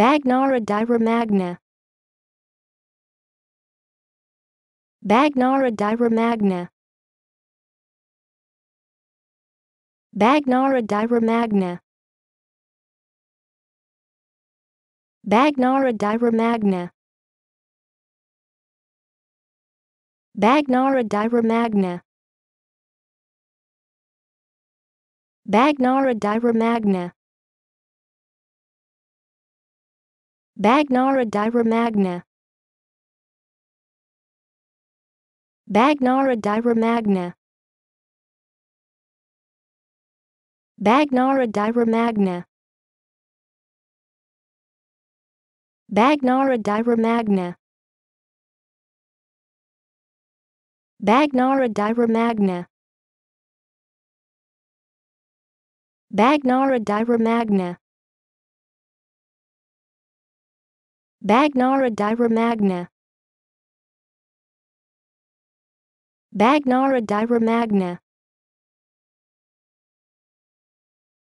Bagnara Dira Magna Bagnara Dira Magna Bagnara Dira Magna Bagnara Dira Magna Bagnara Dira Magna Bagnara Dira Magna Bagnara Dira Magna Bagnara Dira Magna Bagnara Dira Magna Bagnara Dira Magna Bagnara Dira Magna Bagnara Dira Magna Bagnara Dira Magna Bagnara Dira Magna